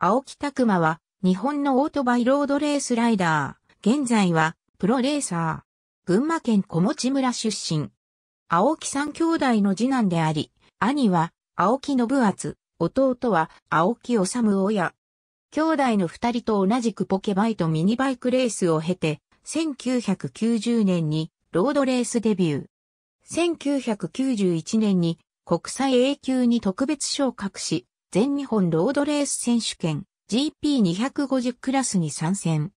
青木拓馬は、日本のオートバイロードレースライダー。現在は、プロレーサー。群馬県小持村出身。青木三兄弟の次男であり、兄は、青木信厚、弟は、青木治親。兄弟の二人と同じくポケバイとミニバイクレースを経て、1990年に、ロードレースデビュー。1991年に、国際 A 級に特別昇格し、全日本ロードレース選手権 GP250 クラスに参戦。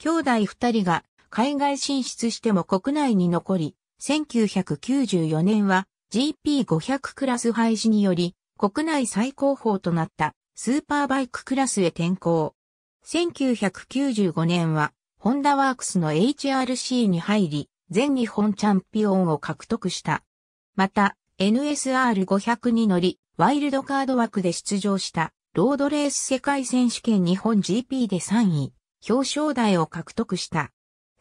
兄弟二人が海外進出しても国内に残り、1994年は GP500 クラス廃止により、国内最高峰となったスーパーバイククラスへ転向。1995年は、ホンダワークスの HRC に入り、全日本チャンピオンを獲得した。また、NSR500 に乗り、ワイルドカード枠で出場した、ロードレース世界選手権日本 GP で3位、表彰台を獲得した。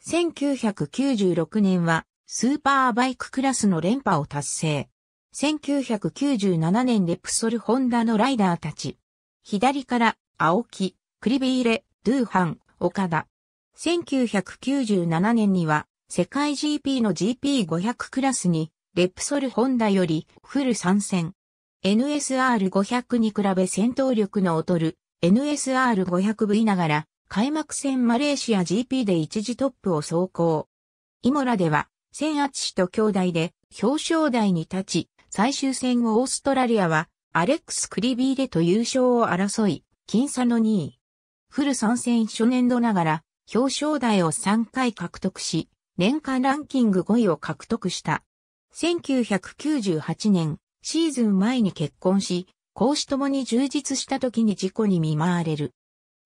1996年は、スーパーバイククラスの連覇を達成。1997年レプソルホンダのライダーたち。左から、青木、クリビーレ、ドゥーハン、岡田。1997年には、世界 GP の GP500 クラスにレプソルホンダよりフル参戦。NSR500 に比べ戦闘力の劣る NSR500V ながら開幕戦マレーシア GP で一時トップを走行。イモラでは、千厚氏と兄弟で表彰台に立ち、最終戦をオーストラリアはアレックス・クリビーレと優勝を争い、僅差の2位。フル参戦初年度ながら表彰台を3回獲得し、年間ランキング5位を獲得した。1998年、シーズン前に結婚し、公私ともに充実した時に事故に見舞われる。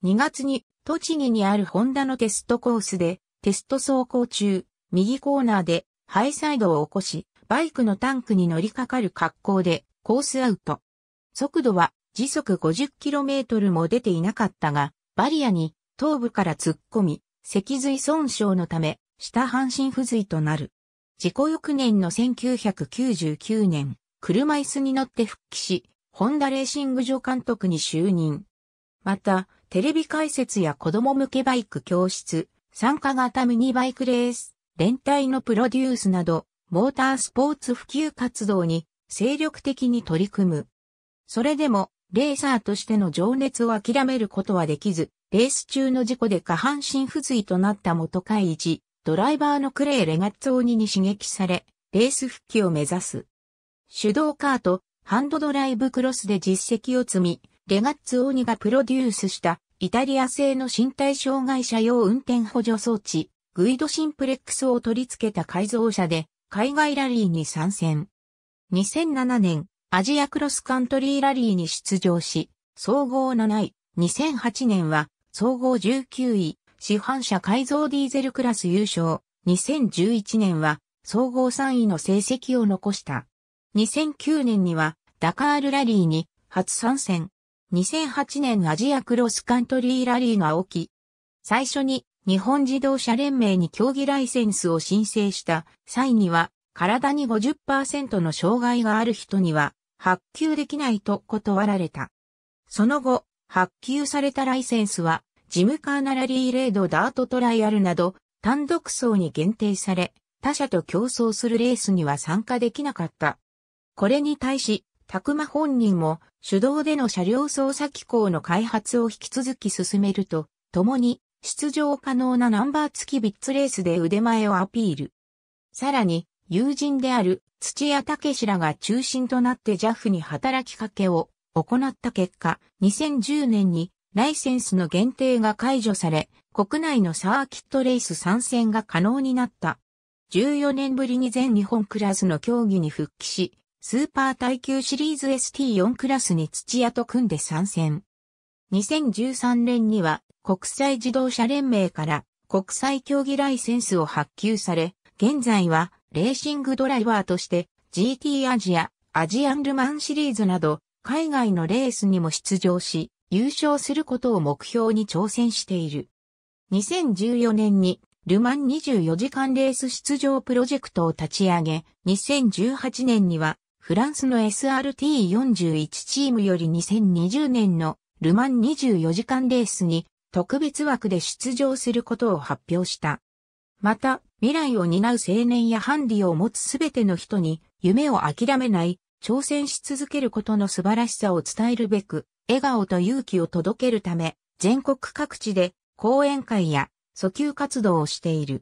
2月に、栃木にあるホンダのテストコースで、テスト走行中、右コーナーで、ハイサイドを起こし、バイクのタンクに乗りかかる格好で、コースアウト。速度は、時速 50km も出ていなかったが、バリアに、頭部から突っ込み、脊髄損傷のため、下半身不随となる。事故翌年の1999年、車椅子に乗って復帰し、ホンダレーシング所監督に就任。また、テレビ解説や子供向けバイク教室、参加型ミニバイクレース、連帯のプロデュースなど、モータースポーツ普及活動に精力的に取り組む。それでも、レーサーとしての情熱を諦めることはできず、レース中の事故で下半身不随となった元会一、ドライバーのクレイ・レガッツォーニに刺激され、レース復帰を目指す。手動カート、ハンドドライブクロスで実績を積み、レガッツオーニがプロデュースしたイタリア製の身体障害者用運転補助装置、グイドシンプレックスを取り付けた改造車で海外ラリーに参戦。2007年、アジアクロスカントリーラリーに出場し、総合7位、2008年は総合19位、市販車改造ディーゼルクラス優勝。2011年は総合3位の成績を残した。2009年にはダカールラリーに初参戦。2008年アジアクロスカントリーラリーが起き、最初に日本自動車連盟に競技ライセンスを申請した際には、体に50%の障害がある人には発給できないと断られた。その後、発給されたライセンスはジムカーナラリーレードダートトライアルなど、単独走に限定され、他社と競争するレースには参加できなかった。これに対し、タクマ本人も手動での車両操作機構の開発を引き続き進めると、共に出場可能なナンバー付きビッツレースで腕前をアピール。さらに、友人である土屋武らが中心となって JAF に働きかけを行った結果、2010年にライセンスの限定が解除され、国内のサーキットレース参戦が可能になった。14年ぶりに全日本クラスの競技に復帰し、スーパー耐久シリーズ ST4 クラスに土屋と組んで参戦。2013年には国際自動車連盟から国際競技ライセンスを発給され、現在はレーシングドライバーとして GT アジア、アジアンルマンシリーズなど海外のレースにも出場し、優勝することを目標に挑戦している。2014年にルマン24時間レース出場プロジェクトを立ち上げ、2018年にはフランスの SRT41 チームより2020年のルマン24時間レースに特別枠で出場することを発表した。また、未来を担う青年やハンディを持つすべての人に夢を諦めない、挑戦し続けることの素晴らしさを伝えるべく、笑顔と勇気を届けるため、全国各地で講演会や訴求活動をしている。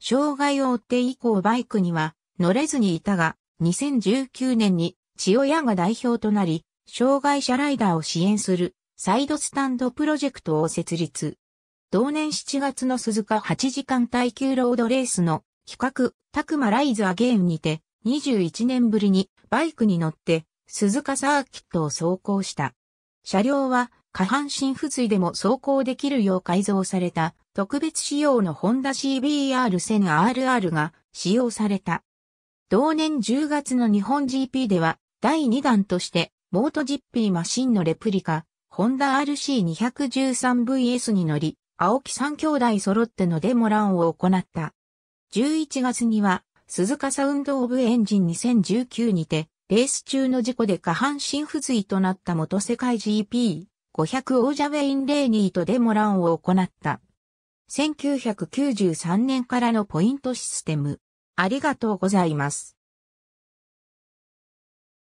障害を負って以降バイクには乗れずにいたが、2019年に千代屋が代表となり、障害者ライダーを支援するサイドスタンドプロジェクトを設立。同年7月の鈴鹿8時間耐久ロードレースの企画、タクマライズアゲームにて21年ぶりにバイクに乗って鈴鹿サーキットを走行した。車両は下半身不随でも走行できるよう改造された特別仕様のホンダ CBR1000RR が使用された。同年10月の日本 GP では第2弾としてモートジッピーマシンのレプリカ、ホンダ RC213VS に乗り、青木三兄弟揃ってのデモランを行った。11月には鈴鹿サウンドオブエンジン2019にてレース中の事故で下半身不随となった元世界 GP、500王者ウェイン・レーニーとデモランを行った。1993年からのポイントシステム。ありがとうございます。